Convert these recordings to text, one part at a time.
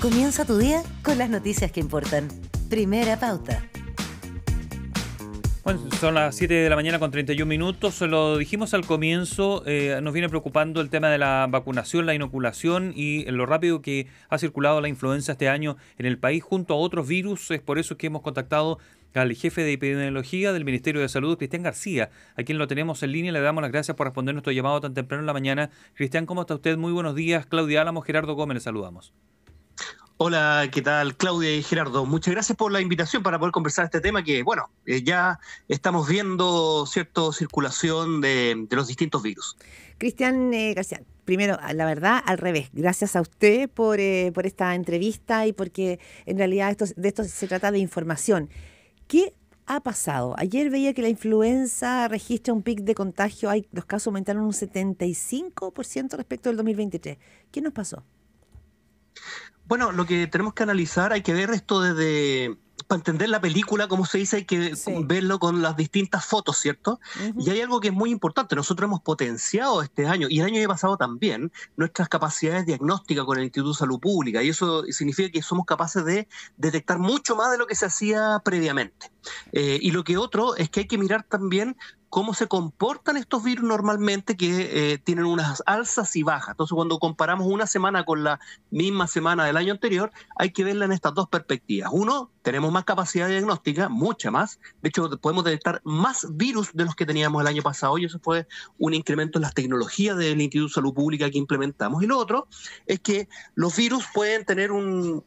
Comienza tu día con las noticias que importan. Primera pauta. Bueno, son las 7 de la mañana con 31 minutos. Lo dijimos al comienzo, eh, nos viene preocupando el tema de la vacunación, la inoculación y lo rápido que ha circulado la influenza este año en el país junto a otros virus. Es por eso que hemos contactado al jefe de epidemiología del Ministerio de Salud, Cristian García, a quien lo tenemos en línea. Le damos las gracias por responder nuestro llamado tan temprano en la mañana. Cristian, ¿cómo está usted? Muy buenos días. Claudia Álamo, Gerardo Gómez, saludamos. Hola, ¿qué tal? Claudia y Gerardo, muchas gracias por la invitación para poder conversar este tema que, bueno, eh, ya estamos viendo cierta circulación de, los distintos virus. Cristian eh, García, primero, la verdad, al revés, gracias a usted por, eh, esta entrevista y porque en realidad de esto se trata de información. ¿Qué ha pasado? Ayer veía que la influenza registra un pic de contagio, Hay, los casos aumentaron un 75% respecto del 2023. ¿Qué nos pasó? Bueno, lo que tenemos que analizar, hay que ver esto desde, para entender la película, como se dice, hay que verlo con las distintas fotos, ¿cierto? Y hay algo que es muy importante, nosotros hemos potenciado este año y el año pasado también nuestras capacidades diagnósticas con el Instituto de Salud Pública y eso significa que somos capaces de detectar mucho más de lo que se hacía previamente. Eh, y lo que otro es que hay que mirar también cómo se comportan estos virus normalmente que eh, tienen unas alzas y bajas. Entonces, cuando comparamos una semana con la misma semana del año anterior, hay que verla en estas dos perspectivas. Uno, tenemos más capacidad diagnóstica, mucha más. De hecho, podemos detectar más virus de los que teníamos el año pasado y eso fue un incremento en las tecnologías del Instituto de Salud Pública que implementamos. Y lo otro es que los virus pueden tener un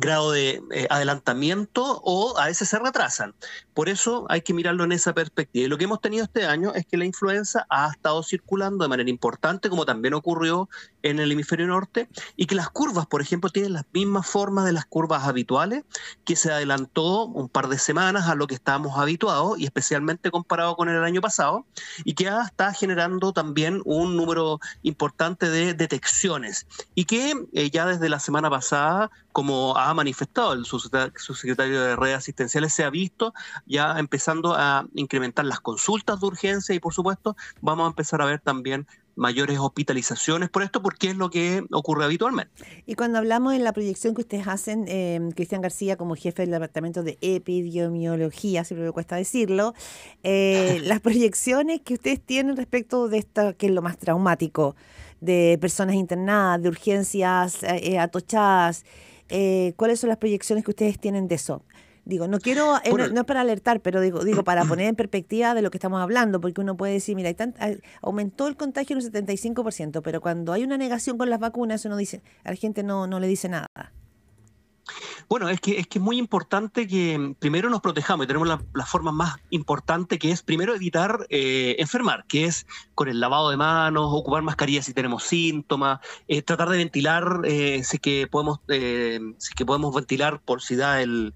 grado de eh, adelantamiento o a veces se retrasan. Por eso hay que mirarlo en esa perspectiva. Y lo que hemos tenido este año es que la influenza ha estado circulando de manera importante, como también ocurrió en el hemisferio norte y que las curvas, por ejemplo, tienen las mismas formas de las curvas habituales, que se adelantó un par de semanas a lo que estábamos habituados y especialmente comparado con el año pasado, y que está generando también un número importante de detecciones y que eh, ya desde la semana pasada, como ha manifestado el subsecretario de redes asistenciales, se ha visto ya empezando a incrementar las consultas de urgencia y por supuesto vamos a empezar a ver también mayores hospitalizaciones por esto, porque es lo que ocurre habitualmente. Y cuando hablamos en la proyección que ustedes hacen, eh, Cristian García, como jefe del Departamento de Epidemiología, siempre me cuesta decirlo, eh, las proyecciones que ustedes tienen respecto de esto, que es lo más traumático, de personas internadas, de urgencias eh, atochadas, ¿cuáles son las proyecciones que ustedes tienen de eso? Digo, no quiero, eh, no, es para alertar, pero digo, digo, para poner en perspectiva de lo que estamos hablando, porque uno puede decir, mira, hay aumentó el contagio en un 75%, pero cuando hay una negación con las vacunas, uno dice, a la gente no, no le dice nada. Bueno, es que, es que es muy importante que primero nos protejamos y tenemos la, forma más importante que es primero evitar eh, enfermar, que es con el lavado de manos, ocupar mascarillas si tenemos síntomas, eh, tratar de ventilar eh, si, que podemos, eh, que podemos ventilar por si da el,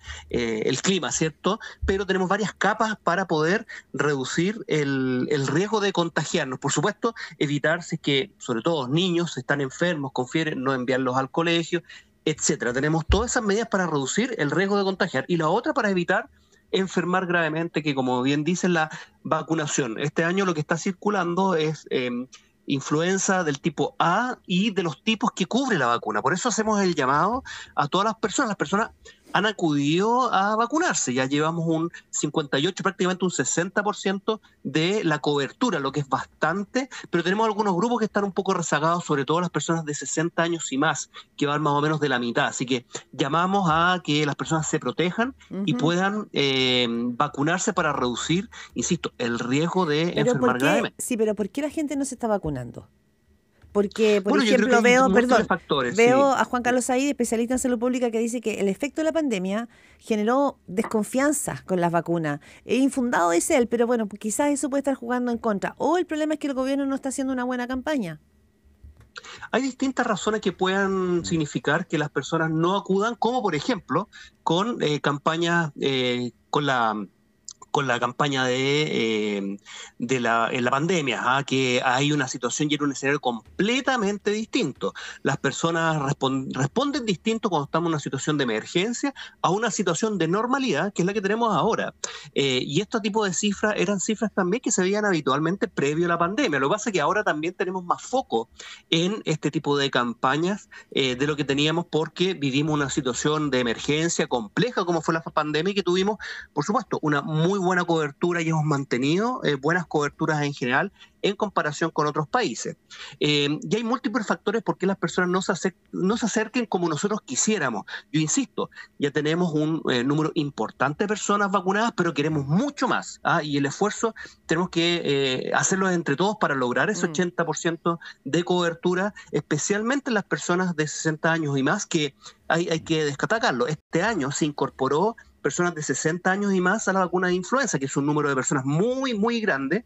clima, ¿cierto? Pero tenemos varias capas para poder reducir el, el riesgo de contagiarnos. Por supuesto, evitar que, sobre todo los niños, están enfermos, confieren, no enviarlos al colegio, etcétera. Tenemos todas esas medidas para reducir el riesgo de contagiar y la otra para evitar enfermar gravemente, que como bien dice la vacunación. Este año lo que está circulando es em, influenza del tipo A y de los tipos que cubre la vacuna. Por eso hacemos el llamado a todas las personas. Las personas han acudido a vacunarse. Ya llevamos un 58, prácticamente un 60% de la cobertura, lo que es bastante, pero tenemos algunos grupos que están un poco rezagados, sobre todo las personas de 60 años y más, que van más o menos de la mitad. Así que llamamos a que las personas se protejan y puedan eh, vacunarse para reducir, insisto, el riesgo de enfermedad. Sí, pero ¿por qué la gente no se está vacunando? Porque, por ejemplo, veo, perdón, veo a Juan Carlos Said, especialista en salud pública, que dice que el efecto de la pandemia generó desconfianza con las vacunas. infundado es él, pero bueno, quizás eso puede estar jugando en contra. O el problema es que el gobierno no está haciendo una buena campaña. Hay distintas razones que puedan significar que las personas no acudan, como por ejemplo con eh, campañas eh, con la con la campaña de, eh, de la, en la pandemia, ¿ah? que hay una situación y un escenario completamente distinto. Las personas responden distinto cuando estamos en una situación de emergencia a una situación de normalidad, que es la que tenemos ahora. Eh, y este tipo de cifras eran cifras también que se veían habitualmente previo a la pandemia. Lo que pasa es que ahora también tenemos más foco en este tipo de campañas eh, de lo que teníamos porque vivimos una situación de emergencia compleja como fue la pandemia y que tuvimos, por supuesto, una muy buena buena cobertura y hemos mantenido eh, buenas coberturas en general en comparación con otros países. Eh, y hay múltiples factores por qué las personas no se, no se acerquen como nosotros quisiéramos. Yo insisto, ya tenemos un eh, número importante de personas vacunadas, pero queremos mucho más. ¿ah? Y el esfuerzo tenemos que hacerlo entre todos para lograr ese 80% mm. de cobertura, especialmente las personas de 60 años y más, que hay, que descatacarlo. Este año se incorporó personas de 60 años y más a la vacuna de influenza, que es un número de personas muy, muy grande.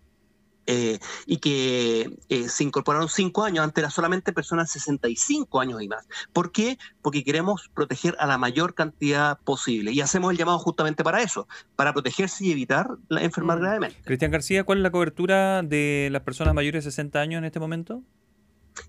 Eh, y que eh, se incorporaron cinco años, antes era solamente personas 65 años y más. ¿Por qué? Porque queremos proteger a la mayor cantidad posible y hacemos el llamado justamente para eso, para protegerse y evitar la, enfermar mm. gravemente. Cristian García, ¿cuál es la cobertura de las personas mayores de 60 años en este momento?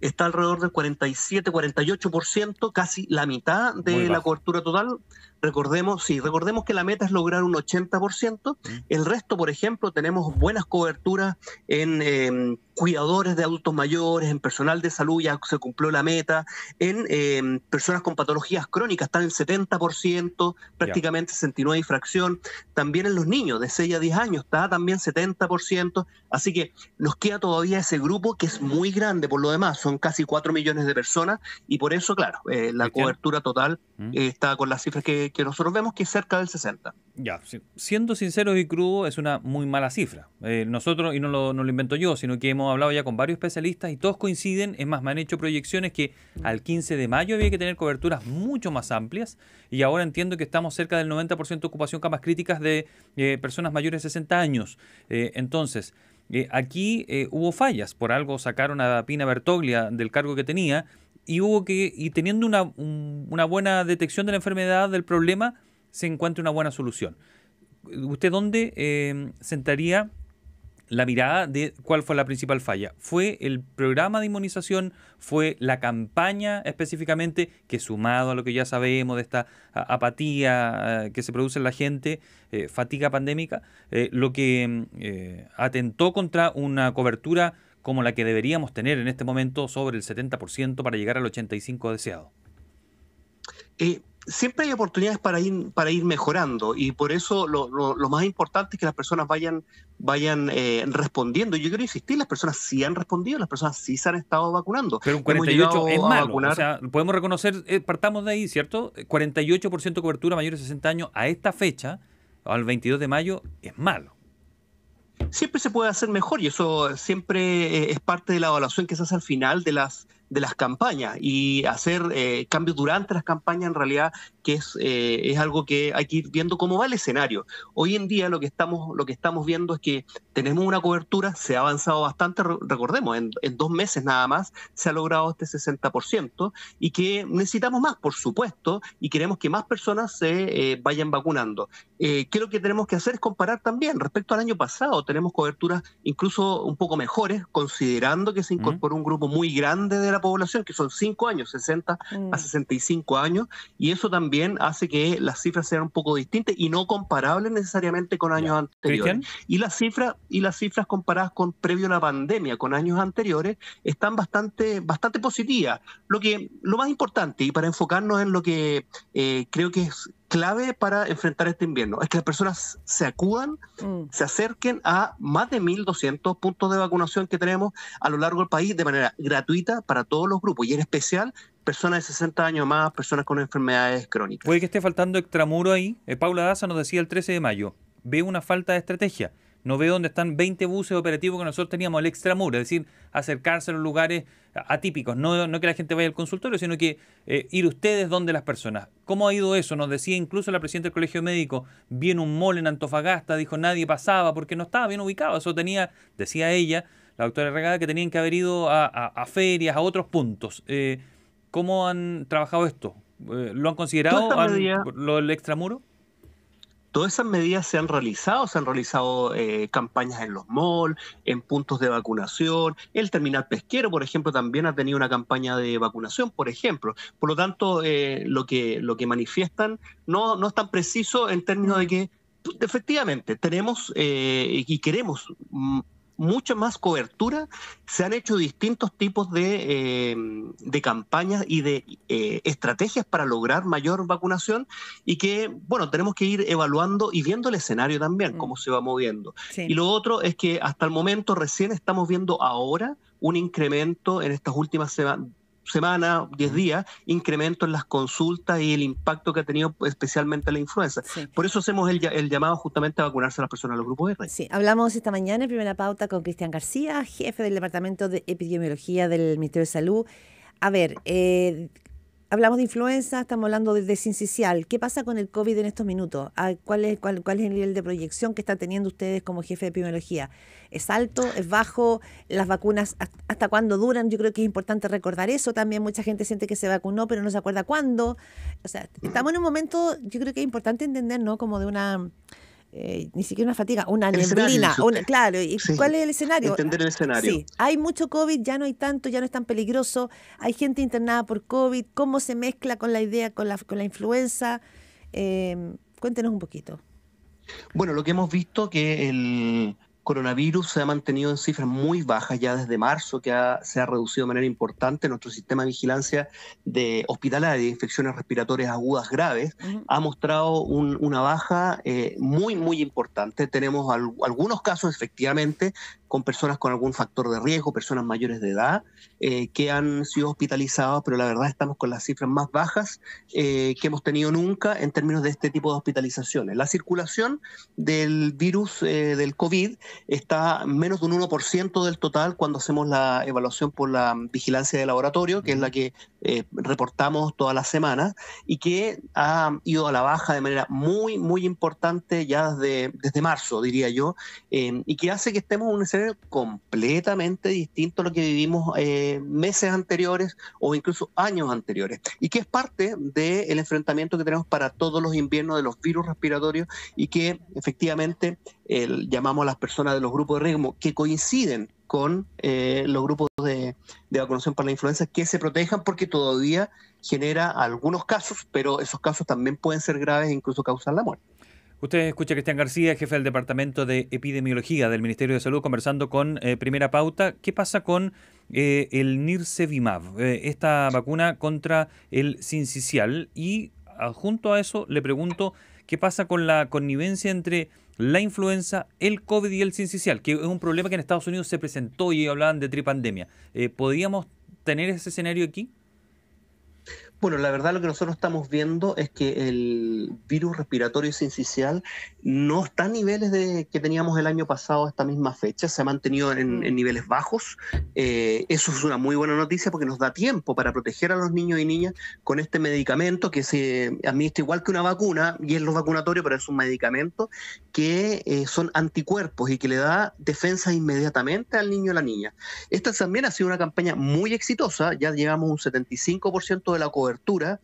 Está alrededor del 47, 48%, casi la mitad de la cobertura total Recordemos, sí, recordemos que la meta es lograr un 80%. Mm. El resto, por ejemplo, tenemos buenas coberturas en em, cuidadores de adultos mayores, en personal de salud, ya se cumplió la meta, en em, personas con patologías crónicas, están en 70%, prácticamente 69 y fracción. También en los niños de 6 a 10 años está también 70%. Así que nos queda todavía ese grupo que es muy grande por lo demás, son casi 4 millones de personas y por eso, claro, eh, la cobertura total mm. eh, está con las cifras que que, nosotros vemos que es cerca del 60. Ya, siendo sinceros y crudo, es una muy mala cifra. Eh, nosotros, y no lo, invento yo, sino que hemos hablado ya con varios especialistas y todos coinciden, es más, me han hecho proyecciones que al 15 de mayo había que tener coberturas mucho más amplias y ahora entiendo que estamos cerca del 90% de ocupación camas críticas de eh, personas mayores de 60 años. Eh, entonces, aquí hubo fallas, por algo sacaron a Pina Bertoglia del cargo que tenía y hubo que y teniendo una, una, buena detección de la enfermedad del problema se encuentra una buena solución usted dónde eh, sentaría la mirada de cuál fue la principal falla fue el programa de inmunización fue la campaña específicamente que sumado a lo que ya sabemos de esta apatía eh, que se produce en la gente eh, fatiga pandémica lo que atentó contra una cobertura como la que deberíamos tener en este momento sobre el 70% para llegar al 85% deseado? Eh, siempre hay oportunidades para ir, para ir mejorando y por eso lo, más importante es que las personas vayan, vayan eh, respondiendo. Yo quiero insistir, las personas sí han respondido, las personas sí se han estado vacunando. Pero un 48 es malo, o sea, podemos reconocer, eh, partamos de ahí, ¿cierto? 48% de cobertura mayor de 60 años a esta fecha, al 22 de mayo, es malo siempre se puede hacer mejor y eso siempre eh, es parte de la evaluación que se hace al final de las de las campañas y hacer eh, cambios durante las campañas en realidad que es, eh, es algo que hay que ir viendo cómo va el escenario. Hoy en día lo que estamos, lo que estamos viendo es que tenemos una cobertura, se ha avanzado bastante, recordemos, en, dos meses nada más se ha logrado este 60% y que necesitamos más, por supuesto, y queremos que más personas se eh, vayan vacunando. Creo que tenemos que hacer? Es comparar también respecto al año pasado, tenemos coberturas incluso un poco mejores, considerando que se incorporó un grupo muy grande de la población, que son 5 años, 60 a 65 mm. años, y eso también hace que las cifras sean un poco distintas y no comparables necesariamente con años anteriores. Y las cifras y las cifras comparadas con previo a la pandemia, con años anteriores, están bastante bastante positivas. Lo que lo más importante y para enfocarnos en lo que eh, creo que es clave para enfrentar este invierno, es que las personas se acudan, mm. se acerquen a más de 1.200 puntos de vacunación que tenemos a lo largo del país de manera gratuita para todos los grupos y en especial personas de 60 años más, personas con enfermedades crónicas. Puede que esté faltando extramuro ahí. Eh, Paula Daza nos decía el 13 de mayo, ve una falta de estrategia no veo dónde están 20 buses operativos que nosotros teníamos el extramuro, es decir, acercarse a los lugares atípicos, no, no que la gente vaya al consultorio, sino que eh, ir ustedes donde las personas. ¿Cómo ha ido eso? Nos decía incluso la presidenta del Colegio Médico, viene un mole en Antofagasta, dijo nadie pasaba porque no estaba bien ubicado, eso tenía, decía ella, la doctora Regada, que tenían que haber ido a, ferias, a otros puntos. Eh, ¿Cómo han trabajado esto? Eh, ¿Lo han considerado lo del extramuro? Todas esas medidas se han realizado, se han realizado eh, campañas en los malls, en puntos de vacunación, el terminal pesquero, por ejemplo, también ha tenido una campaña de vacunación, por ejemplo. Por lo tanto, eh, lo, que, lo que manifiestan no, no es tan preciso en términos de que pues, efectivamente tenemos eh, y queremos mm, mucha más cobertura, se han hecho distintos tipos de, eh, campañas y de eh, estrategias para lograr mayor vacunación y que, bueno, tenemos que ir evaluando y viendo el escenario también, cómo mm. se va moviendo. Y lo otro es que hasta el momento recién estamos viendo ahora un incremento en estas últimas semanas semana, 10 días, incremento en las consultas y el impacto que ha tenido especialmente la influenza. Por eso hacemos el, llamado justamente a vacunarse a las personas de los grupos R. Sí, hablamos esta mañana en primera pauta con Cristian García, jefe del Departamento de Epidemiología del Ministerio de Salud. A ver, eh, hablamos de influenza, estamos hablando de desinficial. ¿Qué pasa con el COVID en estos minutos? Ah, ¿Cuál es, cuál, cuál es el nivel de proyección que están teniendo ustedes como jefe de epidemiología? ¿Es alto? ¿Es bajo? ¿Las vacunas hasta cuándo duran? Yo creo que es importante recordar eso también. Mucha gente siente que se vacunó, pero no se acuerda cuándo. O sea, estamos en un momento, yo creo que es importante entender, ¿no? Como de una eh, ni siquiera una fatiga, una neblina. claro, ¿y cuál es el escenario? Entender el ah, escenario. Sí, hay mucho COVID, ya no hay tanto, ya no es tan peligroso, hay gente internada por COVID, ¿cómo se mezcla con la idea, con la, con la influenza? Em, cuéntenos un poquito. Bueno, lo que hemos visto que el, coronavirus se ha mantenido en cifras muy bajas ya desde marzo, que se ha reducido de manera importante nuestro sistema de vigilancia de hospitalaria de infecciones respiratorias agudas graves, ha mostrado una baja eh, muy, muy importante. Tenemos algunos casos, efectivamente, con personas con algún factor de riesgo, personas mayores de edad, eh, que han sido hospitalizadas, pero la verdad estamos con las cifras más bajas eh, que hemos tenido nunca en términos de este tipo de hospitalizaciones. La circulación del virus eh, del COVID está menos de un 1% del total cuando hacemos la evaluación por la vigilancia de laboratorio, que es la que reportamos todas las semanas, y que ha ido a la baja de manera muy, muy importante ya desde, desde marzo, diría yo, y que hace que estemos en un escenario completamente distinto a lo que vivimos eh, meses anteriores o incluso años anteriores, y que es parte del enfrentamiento que tenemos para todos los inviernos de los virus respiratorios y que efectivamente llamamos a las personas de los grupos de riesgo que coinciden con eh, los grupos de, de, vacunación para la influenza que se protejan porque todavía genera algunos casos, pero esos casos también pueden ser graves e incluso causar la muerte. Usted escucha a Cristian García, jefe del Departamento de Epidemiología del Ministerio de Salud, conversando con eh, Primera Pauta. ¿Qué pasa con eh, el Nirsevimab, eh, esta vacuna contra el sincicial? Y ah, junto a eso le pregunto, ¿qué pasa con la connivencia entre la influenza, el COVID y el sincicial? Que es un problema que en Estados Unidos se presentó y hablaban de tripandemia. ¿Podríamos tener ese escenario aquí? Bueno, la verdad lo que nosotros estamos viendo es que el virus respiratorio sincicial no está a niveles de, que teníamos el año pasado a esta misma fecha, se ha mantenido en, mm. niveles bajos. Eh, eso es una muy buena noticia porque nos da tiempo para proteger a los niños y niñas con este medicamento que se administra igual que una vacuna, y es lo vacunatorio, pero es un medicamento que eh, son anticuerpos y que le da defensa inmediatamente al niño a la niña. Esta también ha sido una campaña muy exitosa, ya llevamos un 75% de la cobertura cobertura,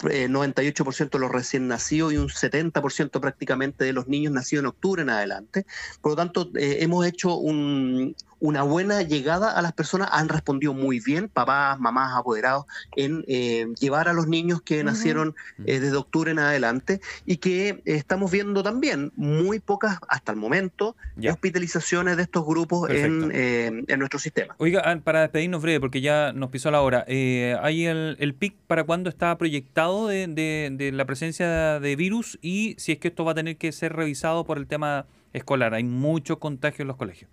98% eh, de los recién nacidos y un 70% prácticamente de los niños nacidos en octubre en adelante. Por lo tanto, eh, hemos hecho un, una buena llegada a las personas. Han respondido muy bien, papás, mamás, apoderados, en eh, llevar a los niños que nacieron desde eh, octubre en adelante y que eh, estamos viendo también muy pocas, hasta el momento, hospitalizaciones de estos grupos en, en, nuestro sistema. Oiga, para despedirnos breve, porque ya nos pisó la hora, ¿hay el, PIC para cuándo está proyectado de, de, de la presencia de virus y si es que esto va a tener que ser revisado por el tema escolar? Hay mucho contagio en los colegios.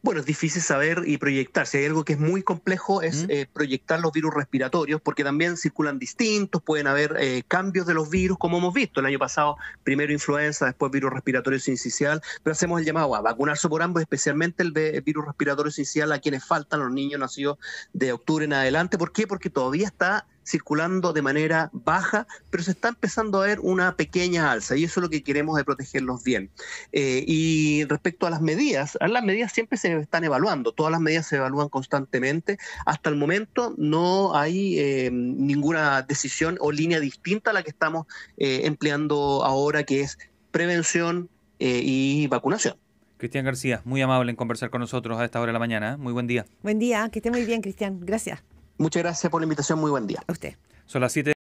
Bueno, es difícil saber y proyectar. Si hay algo que es muy complejo es eh, proyectar los virus respiratorios, porque también circulan distintos, pueden haber eh, cambios de los virus, como hemos visto el año pasado, primero influenza, después virus respiratorio sincicial, pero hacemos el llamado a vacunarse por ambos, especialmente el virus respiratorio sincicial a quienes faltan los niños nacidos de octubre en adelante. ¿Por qué? Porque todavía está circulando de manera baja, pero se está empezando a ver una pequeña alza y eso es lo que queremos de protegerlos bien. Eh, y respecto a las medidas, las medidas siempre se están evaluando, todas las medidas se evalúan constantemente. Hasta el momento no hay eh, ninguna decisión o línea distinta a la que estamos eh, empleando ahora, que es prevención y vacunación. Cristian García, muy amable en conversar con nosotros a esta hora de la mañana. Muy buen día. Buen día, que esté muy bien, Cristian. Gracias. Muchas gracias por la invitación, muy buen día. A usted. Son las 7.